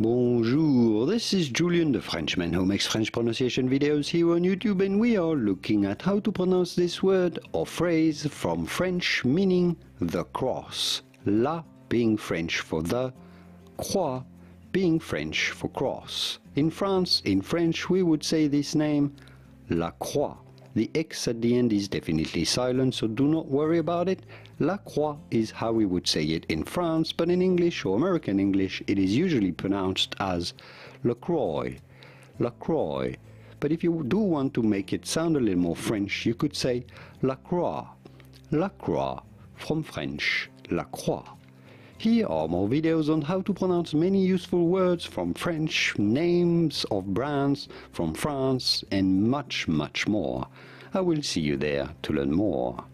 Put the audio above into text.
Bonjour, this is Julian the Frenchman who makes French pronunciation videos here on YouTube and we are looking at how to pronounce this word or phrase from French meaning the cross. La being French for the, croix being French for cross. In France, in French, we would say this name La Croix. The X at the end is definitely silent, so do not worry about it. La croix is how we would say it in France, but in English or American English, it is usually pronounced as La Croix, La Croix. But if you do want to make it sound a little more French, you could say La Croix, La Croix, from French, La Croix. Here are more videos on how to pronounce many useful words from French, names of brands from France and much much more. I will see you there to learn more.